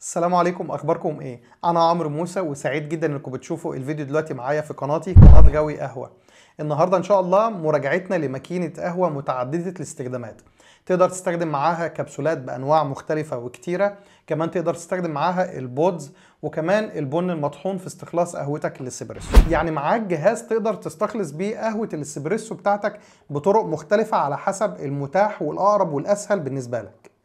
السلام عليكم اخباركم ايه انا عمرو موسى وسعيد جدا انكم بتشوفوا الفيديو دلوقتي معايا في قناتي قناه غاوي قهوه النهارده ان شاء الله مراجعتنا لماكينه قهوه متعدده الاستخدامات تقدر تستخدم معاها كبسولات بانواع مختلفه وكتيره كمان تقدر تستخدم معاها البودز وكمان البن المطحون في استخلاص قهوتك الاسبريسو يعني معاك جهاز تقدر تستخلص بيه قهوه الاسبريسو بتاعتك بطرق مختلفه على حسب المتاح والاقرب والاسهل بالنسبه لك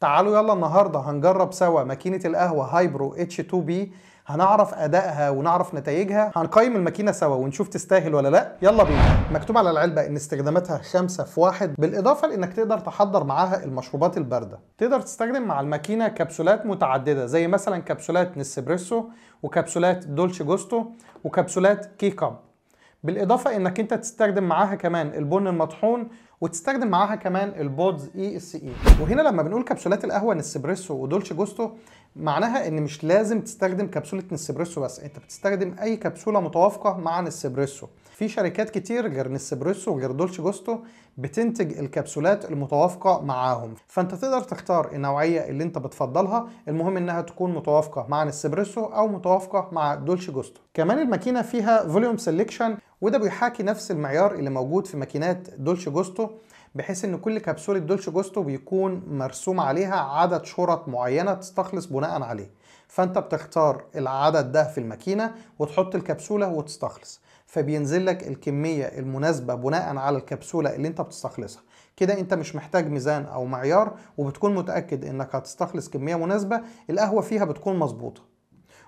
تعالوا يلا النهارده هنجرب سوا ماكينه القهوه هايبرو اتش 2 بي هنعرف ادائها ونعرف نتائجها هنقيم الماكينه سوا ونشوف تستاهل ولا لا يلا بينا مكتوب على العلبه ان استخداماتها خمسة في واحد بالاضافه لانك تقدر تحضر معاها المشروبات البارده تقدر تستخدم مع الماكينه كبسولات متعدده زي مثلا كبسولات نسبريسو وكبسولات دولش جوستو وكبسولات كيكاب بالاضافه انك انت تستخدم معاها كمان البن المطحون وتستخدم معاها كمان البودز اي اس اي وهنا لما بنقول كبسولات القهوه نسبريسو ودولش جوستو معناها ان مش لازم تستخدم كبسوله نسبريسو بس انت بتستخدم اي كبسوله متوافقه مع نسبريسو في شركات كتير غير نسبريسو وغير دولش جوستو بتنتج الكبسولات المتوافقة معاهم فانت تقدر تختار النوعية اللي انت بتفضلها المهم انها تكون متوافقة مع نسبريسو او متوافقة مع دولش جوستو كمان الماكينة فيها فوليوم سيليكشن وده بيحاكي نفس المعيار اللي موجود في ماكينات دولش جوستو بحيث ان كل كبسولة دولش جوستو بيكون مرسوم عليها عدد شرط معينة تستخلص بناء عليه فانت بتختار العدد ده في الماكينة وتحط الكبسولة وتستخلص فبينزل لك الكمية المناسبة بناء على الكبسولة اللي انت بتستخلصها كده انت مش محتاج ميزان او معيار وبتكون متأكد انك هتستخلص كمية مناسبة القهوة فيها بتكون مظبوطة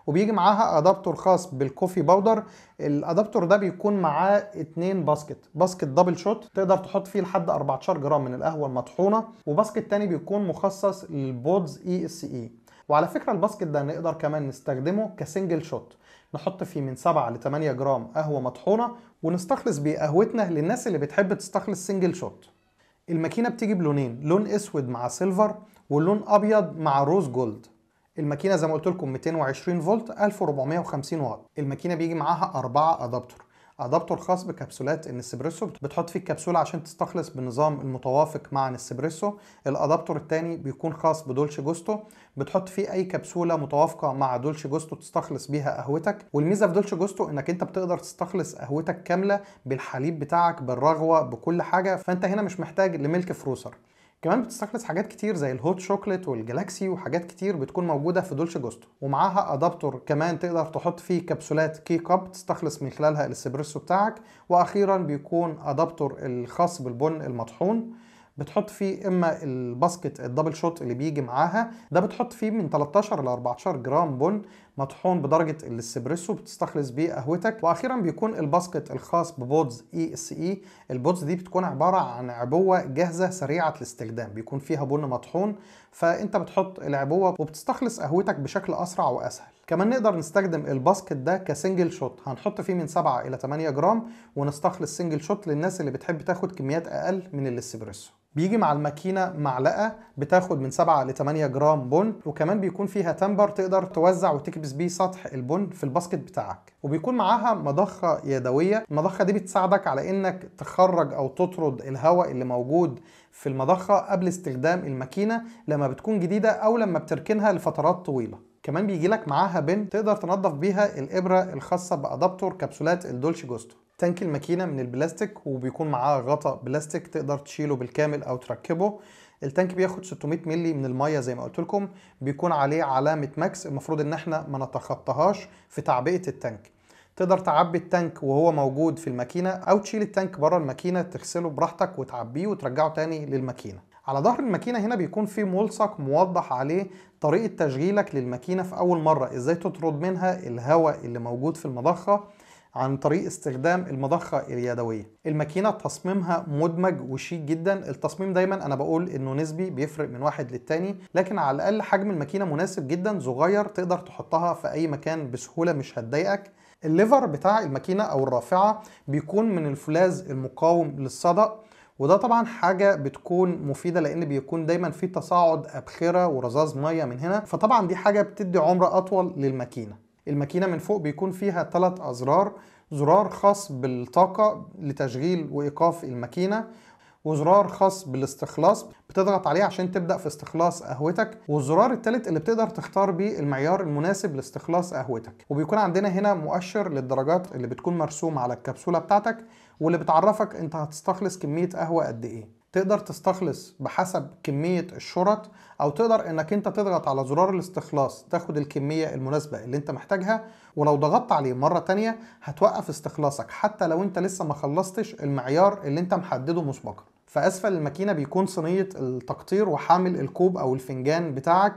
وبيجي معاها ادابتور خاص بالكوفي باودر الادابتور ده بيكون معاه اتنين باسكت باسكت دبل شوت تقدر تحط فيه لحد 14 جرام من القهوه المطحونه وباسكت تاني بيكون مخصص للبودز اي اس اي وعلى فكره الباسكت ده نقدر كمان نستخدمه كسنجل شوت نحط فيه من 7 ل 8 جرام قهوه مطحونه ونستخلص بيه قهوتنا للناس اللي بتحب تستخلص سنجل شوت الماكينه بتيجي بلونين لون اسود مع سيلفر ولون ابيض مع روز جولد الماكينه زي ما قلت لكم 220 فولت 1450 واط الماكينه بيجي معاها 4 ادابتر ادابتور خاص بكبسولات النسبريسو بتحط فيه الكبسوله عشان تستخلص بنظام المتوافق مع النسبريسو الادابتور الثاني بيكون خاص بدولش جوستو بتحط فيه اي كبسوله متوافقه مع دولش جوستو تستخلص بيها قهوتك والميزه في دولش جوستو انك انت بتقدر تستخلص قهوتك كامله بالحليب بتاعك بالرغوه بكل حاجه فانت هنا مش محتاج لميلك فروسر كمان بتستخلص حاجات كتير زي الهوت شوكليت والجالاكسي وحاجات كتير بتكون موجودة في دولش جوستو ومعاها ادابتور كمان تقدر تحط فيه كبسولات كي كاب تستخلص من خلالها الاسبريسو بتاعك واخيرا بيكون ادابتور الخاص بالبن المطحون بتحط فيه اما الباسكت الدبل شوت اللي بيجي معاها ده بتحط فيه من 13 ل 14 جرام بن مطحون بدرجه الاسبريسو بتستخلص بيه قهوتك واخيرا بيكون الباسكت الخاص ببودز اي اس اي البودز دي بتكون عباره عن عبوه جاهزه سريعه الاستخدام بيكون فيها بن مطحون فانت بتحط العبوه وبتستخلص قهوتك بشكل اسرع واسهل كمان نقدر نستخدم الباسكت ده كسنجل شوت هنحط فيه من 7 الى 8 جرام ونستخلص سنجل شوت للناس اللي بتحب تاخد كميات اقل من الاسبريسو بيجي مع الماكينة معلقة بتاخد من 7 ل 8 جرام بن وكمان بيكون فيها تمبر تقدر توزع وتكبس بيه سطح البن في الباسكت بتاعك وبيكون معاها مضخة يدوية المضخة دي بتساعدك على انك تخرج او تطرد الهواء اللي موجود في المضخة قبل استخدام الماكينة لما بتكون جديدة او لما بتركنها لفترات طويلة كمان بيجي لك معاها بن تقدر تنظف بيها الابره الخاصه بادابتور كبسولات الدولش جوستو تانك الماكينه من البلاستيك وبيكون معاه غطا بلاستيك تقدر تشيله بالكامل او تركبه التانك بياخد 600 مللي من الميه زي ما قلت لكم بيكون عليه علامه ماكس المفروض ان احنا ما نتخطهاش في تعبئه التانك تقدر تعبي التانك وهو موجود في الماكينه او تشيل التانك بره الماكينه تغسله براحتك وتعبيه وترجعه تاني للماكينه على ظهر الماكينه هنا بيكون في ملصق موضح عليه طريقه تشغيلك للماكينه في اول مره ازاي تطرد منها الهواء اللي موجود في المضخه عن طريق استخدام المضخة اليدوية الماكينة تصميمها مدمج وشيك جدا التصميم دايما انا بقول انه نسبي بيفرق من واحد للتاني لكن على الاقل حجم الماكينة مناسب جدا صغير تقدر تحطها في اي مكان بسهولة مش هتضايقك الليفر بتاع الماكينة او الرافعة بيكون من الفولاذ المقاوم للصدأ وده طبعا حاجة بتكون مفيدة لأن بيكون دايما في تصاعد أبخرة ورذاذ مية من هنا فطبعا دي حاجة بتدي عمر أطول للماكينة الماكينه من فوق بيكون فيها ثلاث ازرار زرار خاص بالطاقه لتشغيل وايقاف الماكينه وزرار خاص بالاستخلاص بتضغط عليه عشان تبدا في استخلاص قهوتك والزرار الثالث اللي بتقدر تختار بيه المعيار المناسب لاستخلاص قهوتك وبيكون عندنا هنا مؤشر للدرجات اللي بتكون مرسوم على الكبسوله بتاعتك واللي بتعرفك انت هتستخلص كميه قهوه قد ايه تقدر تستخلص بحسب كمية الشرط او تقدر انك انت تضغط على زرار الاستخلاص تاخد الكمية المناسبة اللي انت محتاجها ولو ضغطت عليه مرة تانية هتوقف استخلاصك حتى لو انت لسه ما خلصتش المعيار اللي انت محدده مسبقا فاسفل الماكينه بيكون صينيه التقطير وحامل الكوب او الفنجان بتاعك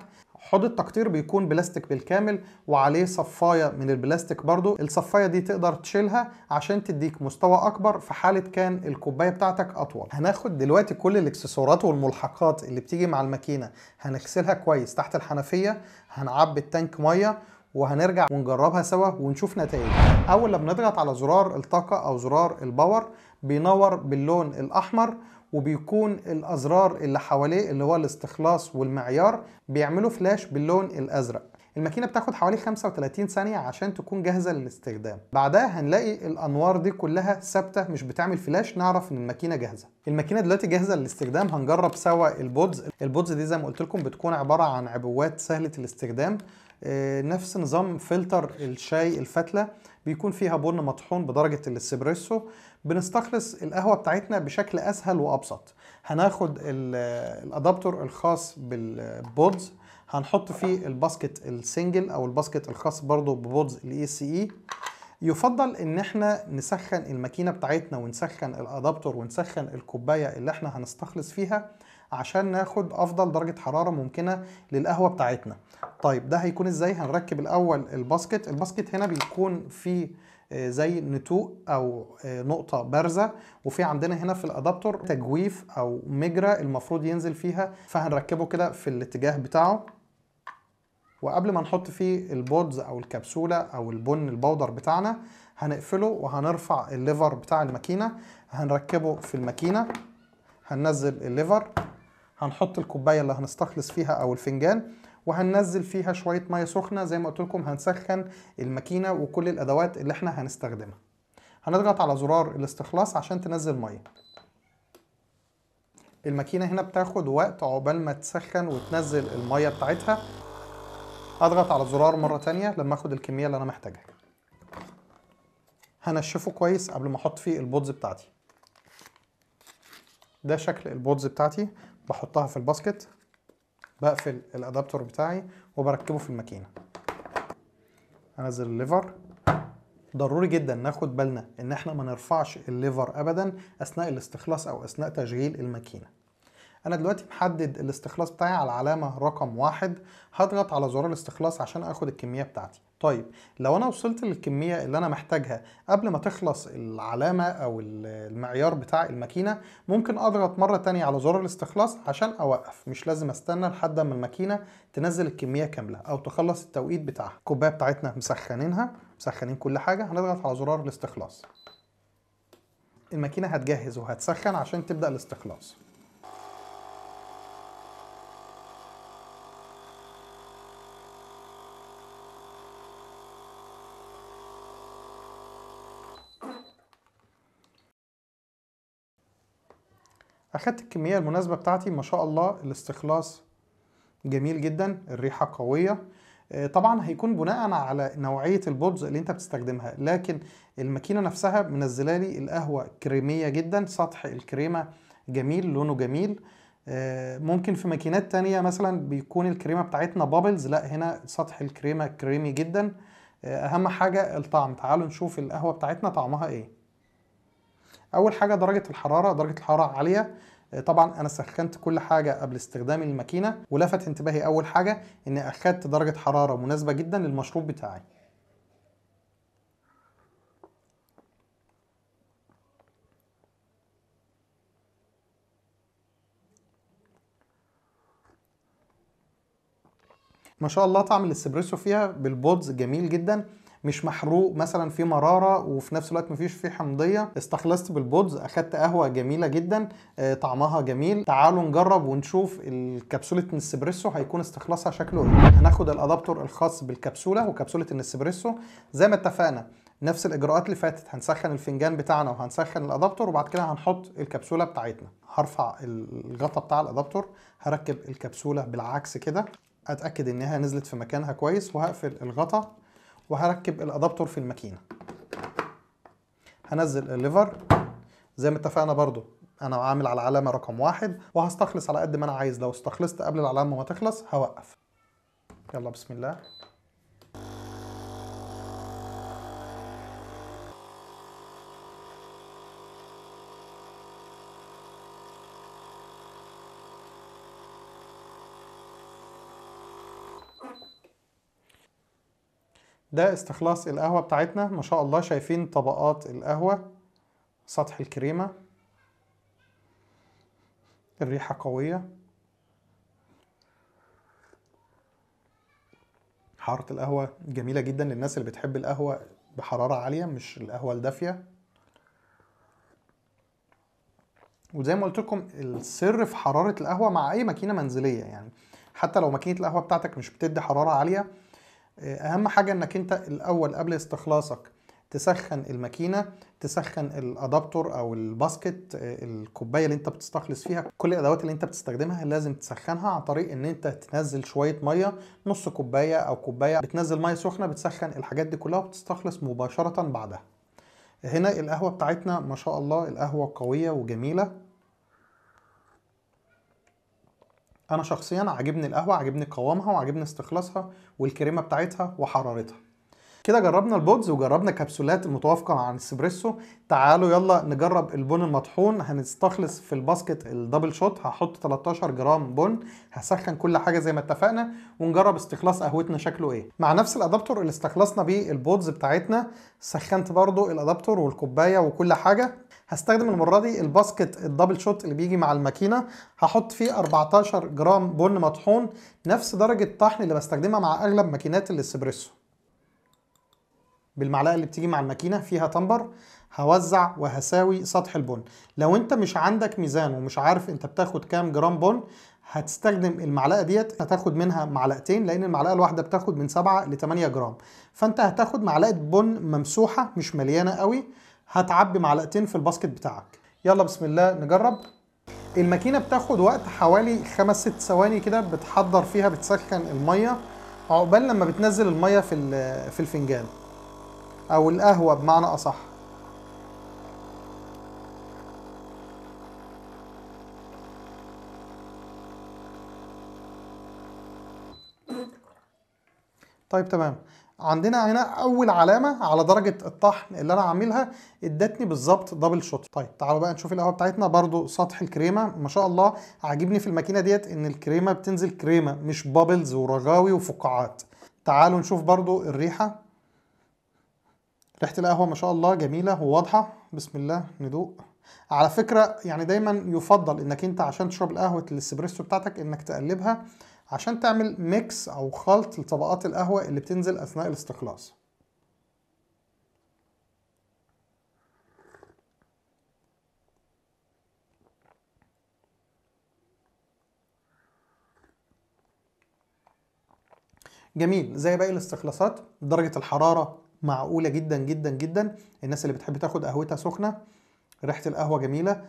حوض التقطير بيكون بلاستيك بالكامل وعليه صفاية من البلاستيك برضو الصفاية دي تقدر تشيلها عشان تديك مستوى أكبر في حالة كان الكوباية بتاعتك أطول هناخد دلوقتي كل الاكسسوارات والملحقات اللي بتيجي مع الماكينة هنغسلها كويس تحت الحنفية هنعبي التانك مية وهنرجع ونجربها سوا ونشوف نتائج اول لما نضغط على زرار الطاقه او زرار الباور بينور باللون الاحمر وبيكون الازرار اللي حواليه اللي هو الاستخلاص والمعيار بيعملوا فلاش باللون الازرق الماكينه بتاخد حوالي 35 ثانيه عشان تكون جاهزه للاستخدام بعدها هنلاقي الانوار دي كلها ثابته مش بتعمل فلاش نعرف ان الماكينه جاهزه الماكينه دلوقتي جاهزه للاستخدام هنجرب سوا البودز البودز دي زي ما قلت لكم بتكون عباره عن عبوات سهله الاستخدام آه، نفس نظام فلتر الشاي الفتله بيكون فيها بن مطحون بدرجه الاسبريسو بنستخلص القهوه بتاعتنا بشكل اسهل وابسط هناخد الادابتور الخاص بالبودز هنحط فيه الباسكت السنجل او الباسكت الخاص برضو ببودز الاي سي e اي e. يفضل ان احنا نسخن الماكينه بتاعتنا ونسخن الادابتور ونسخن الكوبايه اللي احنا هنستخلص فيها عشان ناخد افضل درجه حراره ممكنه للقهوه بتاعتنا طيب ده هيكون ازاي هنركب الاول الباسكت الباسكت هنا بيكون فيه آه، زي نتوء او آه، نقطه بارزه وفي عندنا هنا في الادابتور تجويف او مجرى المفروض ينزل فيها فهنركبه كده في الاتجاه بتاعه وقبل ما نحط فيه البودز او الكبسوله او البن البودر بتاعنا هنقفله وهنرفع الليفر بتاع الماكينه هنركبه في الماكينه هننزل الليفر هنحط الكوبايه اللي هنستخلص فيها او الفنجان وهننزل فيها شويه ميه سخنه زي ما قلت لكم هنسخن الماكينه وكل الادوات اللي احنا هنستخدمها هنضغط على زرار الاستخلاص عشان تنزل ميه الماكينه هنا بتاخد وقت عقبال ما تسخن وتنزل الميه بتاعتها اضغط على زرار مره تانية لما اخد الكميه اللي انا محتاجها هنشفه كويس قبل ما احط فيه البودز بتاعتي ده شكل البودز بتاعتي بحطها في الباسكت بقفل الادابتور بتاعي وبركبه في الماكينه انزل الليفر ضروري جدا ناخد بالنا ان احنا ما نرفعش الليفر ابدا اثناء الاستخلاص او اثناء تشغيل الماكينه انا دلوقتي محدد الاستخلاص بتاعي على العلامه رقم واحد هضغط على زرار الاستخلاص عشان اخد الكميه بتاعتي طيب لو انا وصلت للكميه اللي انا محتاجها قبل ما تخلص العلامه او المعيار بتاع الماكينه ممكن اضغط مره تانية على زر الاستخلاص عشان اوقف مش لازم استنى لحد ما الماكينه تنزل الكميه كامله او تخلص التوقيت بتاعها الكوبايه بتاعتنا مسخنينها مسخنين كل حاجه هنضغط على زرار الاستخلاص الماكينه هتجهز وهتسخن عشان تبدا الاستخلاص اخدت الكميه المناسبه بتاعتي ما شاء الله الاستخلاص جميل جدا الريحه قويه آه، طبعا هيكون بناء على نوعيه البودز اللي انت بتستخدمها لكن الماكينه نفسها منزله لي القهوه كريميه جدا سطح الكريمه جميل لونه جميل آه، ممكن في ماكينات تانية مثلا بيكون الكريمه بتاعتنا بابلز لا هنا سطح الكريمه كريمي جدا آه، اهم حاجه الطعم تعالوا نشوف القهوه بتاعتنا طعمها ايه اول حاجه درجه الحراره درجه الحراره عاليه آه، طبعا انا سخنت كل حاجه قبل استخدام الماكينه ولفت انتباهي اول حاجه ان اخدت درجه حراره مناسبه جدا للمشروب بتاعي ما شاء الله طعم الاسبريسو فيها بالبودز جميل جدا مش محروق مثلا في مراره وفي نفس الوقت مفيش فيه حمضيه استخلصت بالبودز اخدت قهوه جميله جدا آه، طعمها جميل تعالوا نجرب ونشوف الكبسوله النسبريسو هيكون استخلاصها شكله ايه هناخد الادابتور الخاص بالكبسوله وكبسوله النسبريسو زي ما اتفقنا نفس الاجراءات اللي فاتت هنسخن الفنجان بتاعنا وهنسخن الادابتور وبعد كده هنحط الكبسوله بتاعتنا هرفع الغطا بتاع الادابتور هركب الكبسوله بالعكس كده اتاكد انها نزلت في مكانها كويس وهقفل الغطا وهركب الادابتور في الماكينه هنزل الليفر زي ما اتفقنا برضو انا عامل على علامه رقم واحد وهستخلص على قد ما انا عايز لو استخلصت قبل العلامه ما تخلص هوقف يلا بسم الله ده استخلاص القهوة بتاعتنا ما شاء الله شايفين طبقات القهوة سطح الكريمة الريحة قوية حارة القهوة جميلة جدا للناس اللي بتحب القهوة بحرارة عالية مش القهوة الدافية وزي ما قلت لكم السر في حرارة القهوة مع أي ماكينة منزلية يعني حتى لو ماكينة القهوة بتاعتك مش بتدي حرارة عالية آه، اهم حاجه انك انت الاول قبل استخلاصك تسخن الماكينه تسخن الادابتور او الباسكت آه، الكوبايه اللي انت بتستخلص فيها كل الادوات اللي انت بتستخدمها لازم تسخنها عن طريق ان انت تنزل شويه ميه نص كوبايه او كوبايه بتنزل ميه سخنه بتسخن الحاجات دي كلها وبتستخلص مباشره بعدها هنا القهوه بتاعتنا ما شاء الله القهوه قويه وجميله انا شخصيا عاجبني القهوه عجبني قوامها وعاجبني استخلاصها والكريمه بتاعتها وحرارتها كده جربنا البودز وجربنا كبسولات المتوافقه عن السبريسو تعالوا يلا نجرب البن المطحون هنستخلص في الباسكت الدبل شوت هحط 13 جرام بن هسخن كل حاجه زي ما اتفقنا ونجرب استخلاص قهوتنا شكله ايه مع نفس الادابتور اللي استخلصنا بيه البودز بتاعتنا سخنت برضو الادابتور والكوبايه وكل حاجه هستخدم المره دي الباسكت الدبل شوت اللي بيجي مع الماكينه هحط فيه 14 جرام بن مطحون نفس درجه الطحن اللي بستخدمها مع اغلب ماكينات الاسبريسو بالمعلقه اللي بتيجي مع الماكينه فيها تمبر هوزع وهساوي سطح البن لو انت مش عندك ميزان ومش عارف انت بتاخد كام جرام بن هتستخدم المعلقه ديت هتاخد منها معلقتين لان المعلقه الواحده بتاخد من 7 ل 8 جرام فانت هتاخد معلقه بن ممسوحه مش مليانه قوي هتعبي معلقتين في الباسكت بتاعك يلا بسم الله نجرب الماكينه بتاخد وقت حوالي 5 6 ثواني كده بتحضر فيها بتسخن الميه عقبال لما بتنزل الميه في في الفنجان أو القهوة بمعنى أصح طيب تمام عندنا هنا اول علامه على درجه الطحن اللي انا عاملها ادتني بالظبط دبل شوت طيب تعالوا بقى نشوف القهوه بتاعتنا برضو سطح الكريمه ما شاء الله عاجبني في الماكينه ديت ان الكريمه بتنزل كريمه مش بابلز ورغاوي وفقاعات تعالوا نشوف برضو الريحه ريحه القهوه ما شاء الله جميله وواضحه بسم الله ندوق على فكره يعني دايما يفضل انك انت عشان تشرب القهوه الاسبريسو بتاعتك انك تقلبها عشان تعمل ميكس او خلط لطبقات القهوه اللي بتنزل اثناء الاستقلاص جميل زي باقي الاستخلاصات درجة الحرارة معقوله جدا جدا جدا الناس اللي بتحب تاخد قهوتها سخنه ريحه القهوه جميله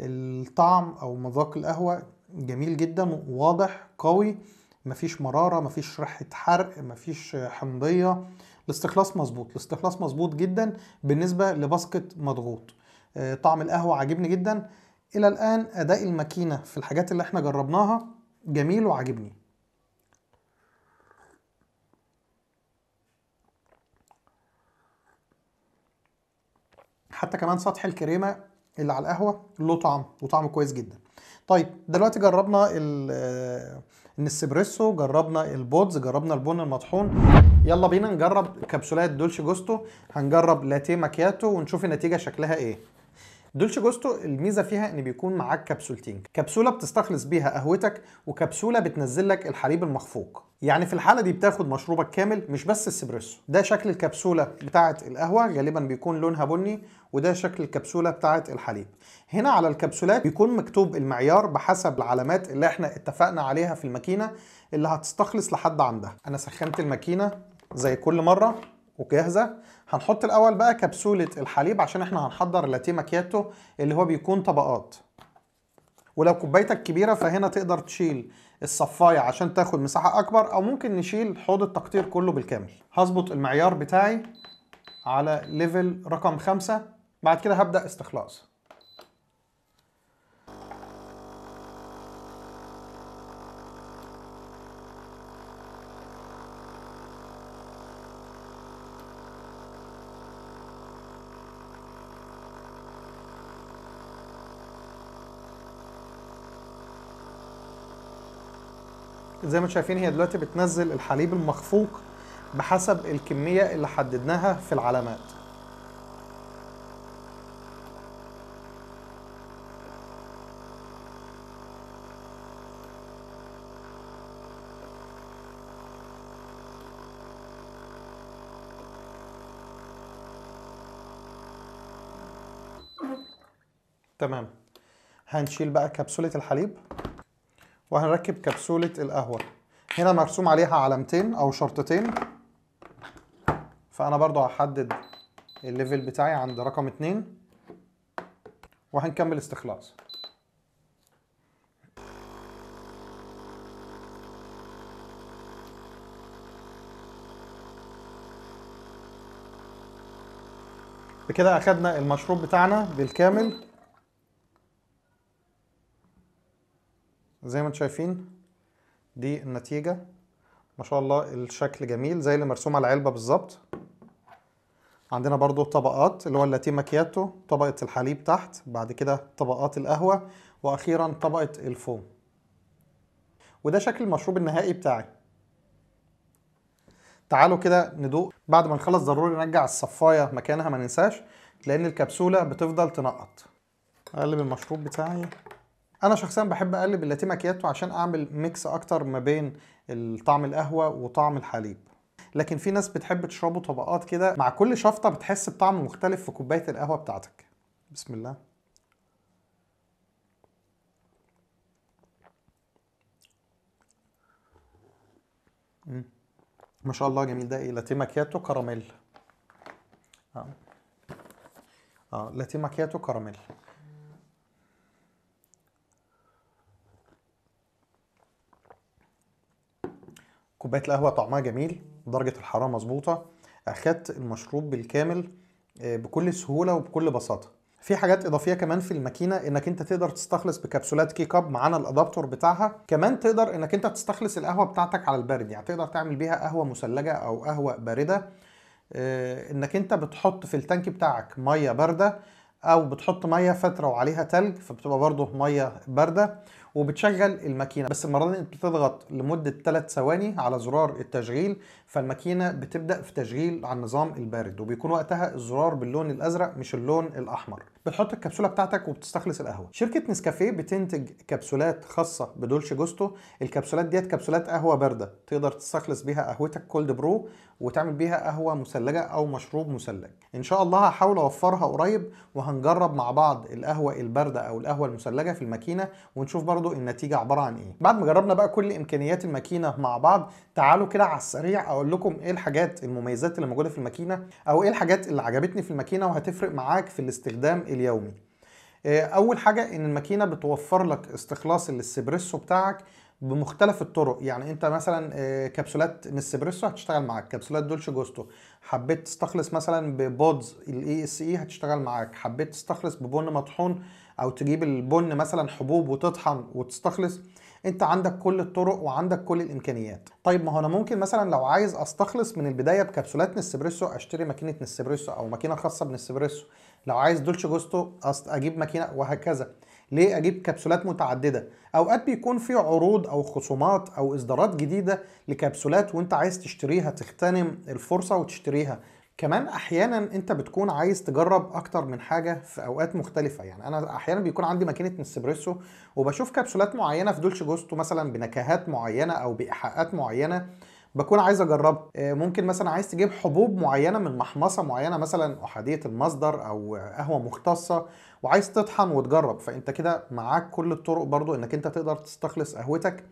الطعم او مذاق القهوه جميل جدا واضح قوي مفيش مراره مفيش ريحه حرق مفيش حمضيه الاستخلاص مظبوط الاستخلاص مظبوط جدا بالنسبه لباسكت مضغوط آه، طعم القهوه عاجبني جدا الى الان اداء الماكينه في الحاجات اللي احنا جربناها جميل وعاجبني حتى كمان سطح الكريمه اللي على القهوه له طعم وطعمه كويس جدا طيب دلوقتي جربنا آه، النسبريسو جربنا البودز جربنا البن المطحون يلا بينا نجرب كبسولات دولش جوستو هنجرب لاتيه ماكياتو ونشوف النتيجه شكلها ايه دولتش جوستو الميزه فيها ان بيكون معاك كبسولتين كبسوله بتستخلص بيها قهوتك وكبسوله بتنزل لك الحليب المخفوق يعني في الحاله دي بتاخد مشروبك كامل مش بس السبريسو ده شكل الكبسوله بتاعه القهوه غالبا بيكون لونها بني وده شكل الكبسوله بتاعه الحليب هنا على الكبسولات بيكون مكتوب المعيار بحسب العلامات اللي احنا اتفقنا عليها في الماكينه اللي هتستخلص لحد عندها انا سخنت الماكينه زي كل مره وجاهزه هنحط الاول بقى كبسوله الحليب عشان احنا هنحضر لاتيه ماكياتو اللي هو بيكون طبقات ولو كوبايتك كبيره فهنا تقدر تشيل الصفايه عشان تاخد مساحه اكبر او ممكن نشيل حوض التقطير كله بالكامل هظبط المعيار بتاعي على ليفل رقم خمسة بعد كده هبدا استخلاص زي ما انتم شايفين هي دلوقتي بتنزل الحليب المخفوق بحسب الكمية اللي حددناها في العلامات تمام هنشيل بقى كبسولة الحليب وهنركب كبسولة القهوة هنا مرسوم عليها علامتين أو شرطتين فأنا برضو هحدد الليفل بتاعي عند رقم اتنين وهنكمل استخلاص بكده أخدنا المشروب بتاعنا بالكامل زي ما انتم شايفين دي النتيجة ما شاء الله الشكل جميل زي اللي مرسوم على العلبة بالظبط عندنا برضو طبقات اللي هو اللاتيه ماكياتو طبقة الحليب تحت بعد كده طبقات القهوة وأخيرا طبقة الفوم وده شكل المشروب النهائي بتاعي تعالوا كده ندوق بعد ما نخلص ضروري نرجع الصفاية مكانها ما ننساش لأن الكبسولة بتفضل تنقط أقلب المشروب بتاعي انا شخصيا بحب اقلب اللاتيه ماكياتو عشان اعمل ميكس اكتر ما بين طعم القهوه وطعم الحليب لكن في ناس بتحب تشربه طبقات كده مع كل شفطه بتحس بطعم مختلف في كوبايه القهوه بتاعتك بسم الله ما شاء الله جميل ده ايه لاتيه ماكياتو كراميل اه اه لاتيه ماكياتو كراميل كوبايه القهوه طعمها جميل درجه الحراره مظبوطه اخدت المشروب بالكامل آه، بكل سهوله وبكل بساطه في حاجات اضافيه كمان في الماكينه انك انت تقدر تستخلص بكبسولات كي كاب معانا الادابتور بتاعها كمان تقدر انك انت تستخلص القهوه بتاعتك على البارد يعني تقدر تعمل بيها قهوه مثلجه او قهوه بارده آه، انك انت بتحط في التانك بتاعك ميه بارده او بتحط ميه فتره وعليها تلج فبتبقى برضه ميه بارده وبتشغل الماكينه بس المره دي بتضغط لمده 3 ثواني على زرار التشغيل فالماكينه بتبدا في تشغيل على النظام البارد وبيكون وقتها الزرار باللون الازرق مش اللون الاحمر بتحط الكبسوله بتاعتك وبتستخلص القهوه شركه نسكافيه بتنتج كبسولات خاصه بدولش جوستو الكبسولات ديت كبسولات قهوه بارده تقدر تستخلص بيها قهوتك كولد برو وتعمل بيها قهوه مثلجه او مشروب مثلج ان شاء الله هحاول اوفرها قريب وهنجرب مع بعض القهوه البارده او القهوه المثلجه في الماكينه ونشوف برضو النتيجه عباره عن ايه بعد ما جربنا بقى كل امكانيات الماكينه مع بعض تعالوا كده على السريع او هقول لكم ايه الحاجات المميزات اللي موجوده في الماكينه او ايه الحاجات اللي عجبتني في الماكينه وهتفرق معاك في الاستخدام اليومي آه، اول حاجه ان الماكينه بتوفر لك استخلاص الاسبريسو بتاعك بمختلف الطرق يعني انت مثلا آه، كبسولات نسبريسو هتشتغل معاك كبسولات دولش جوستو حبيت تستخلص مثلا ببودز الاي اس اي e هتشتغل معاك حبيت تستخلص ببن مطحون او تجيب البن مثلا حبوب وتطحن وتستخلص انت عندك كل الطرق وعندك كل الامكانيات طيب ما هو انا ممكن مثلا لو عايز استخلص من البدايه بكبسولات نسبريسو اشتري ماكينه نسبريسو او ماكينه خاصه بنسبريسو لو عايز دولش جوستو اجيب ماكينه وهكذا ليه اجيب كبسولات متعدده اوقات بيكون في عروض او خصومات او اصدارات جديده لكبسولات وانت عايز تشتريها تغتنم الفرصه وتشتريها كمان احيانا انت بتكون عايز تجرب اكتر من حاجه في اوقات مختلفه يعني انا احيانا بيكون عندي ماكينه نسبريسو وبشوف كبسولات معينه في دولش جوستو مثلا بنكهات معينه او بايحاءات معينه بكون عايز اجربها آه، ممكن مثلا عايز تجيب حبوب معينه من محمصه معينه مثلا احاديه المصدر او قهوه مختصه وعايز تطحن وتجرب فانت كده معاك كل الطرق برضو انك انت تقدر تستخلص قهوتك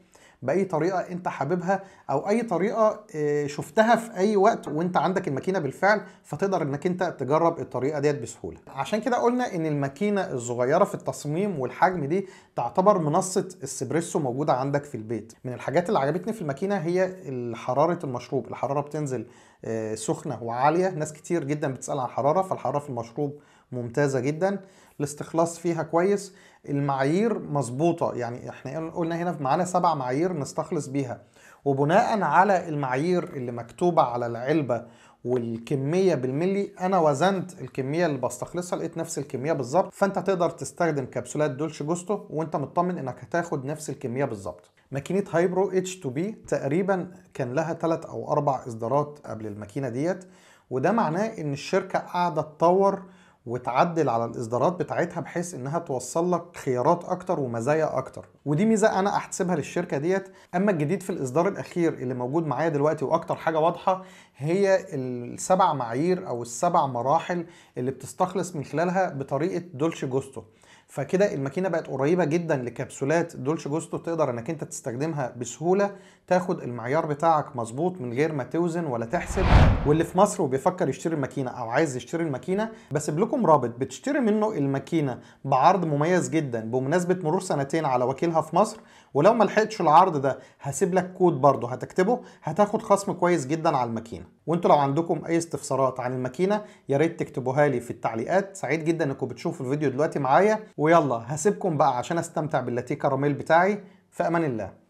باي طريقه انت حاببها او اي طريقه آه، شفتها في اي وقت وانت عندك الماكينه بالفعل فتقدر انك انت تجرب الطريقه ديت بسهوله عشان كده قلنا ان الماكينه الصغيره في التصميم والحجم دي تعتبر منصه السبريسو موجوده عندك في البيت من الحاجات اللي عجبتني في الماكينه هي حراره المشروب الحراره بتنزل آه، سخنه وعاليه ناس كتير جدا بتسال عن حراره فالحراره في المشروب ممتازه جدا الاستخلاص فيها كويس المعايير مظبوطه يعني احنا قلنا هنا معانا سبع معايير نستخلص بيها وبناء على المعايير اللي مكتوبه على العلبه والكميه بالملي انا وزنت الكميه اللي بستخلصها لقيت نفس الكميه بالظبط فانت تقدر تستخدم كبسولات دولش جوستو وانت مطمن انك هتاخد نفس الكميه بالظبط ماكينه هايبرو اتش 2 بي تقريبا كان لها ثلاث او اربع اصدارات قبل الماكينه ديت وده معناه ان الشركه قاعده تطور وتعدل على الاصدارات بتاعتها بحيث انها توصل لك خيارات اكتر ومزايا اكتر ودي ميزه انا احسبها للشركه ديت اما الجديد في الاصدار الاخير اللي موجود معايا دلوقتي واكتر حاجه واضحه هي السبع معايير او السبع مراحل اللي بتستخلص من خلالها بطريقه دولش جوستو فكده الماكينه بقت قريبه جدا لكبسولات دولش جوستو تقدر انك انت تستخدمها بسهوله تاخد المعيار بتاعك مظبوط من غير ما توزن ولا تحسب واللي في مصر وبيفكر يشتري الماكينه او عايز يشتري الماكينه بسيب لكم رابط بتشتري منه الماكينه بعرض مميز جدا بمناسبه مرور سنتين على وكيلها في مصر ولو ما لحقتش العرض ده هسيب لك كود برضه هتكتبه هتاخد خصم كويس جدا على الماكينه وانتوا لو عندكم اي استفسارات عن الماكينه يا ريت تكتبوها لي في التعليقات سعيد جدا انكم بتشوفوا الفيديو دلوقتي معايا ويلا هسيبكم بقى عشان استمتع باللاتيه كراميل بتاعي في امان الله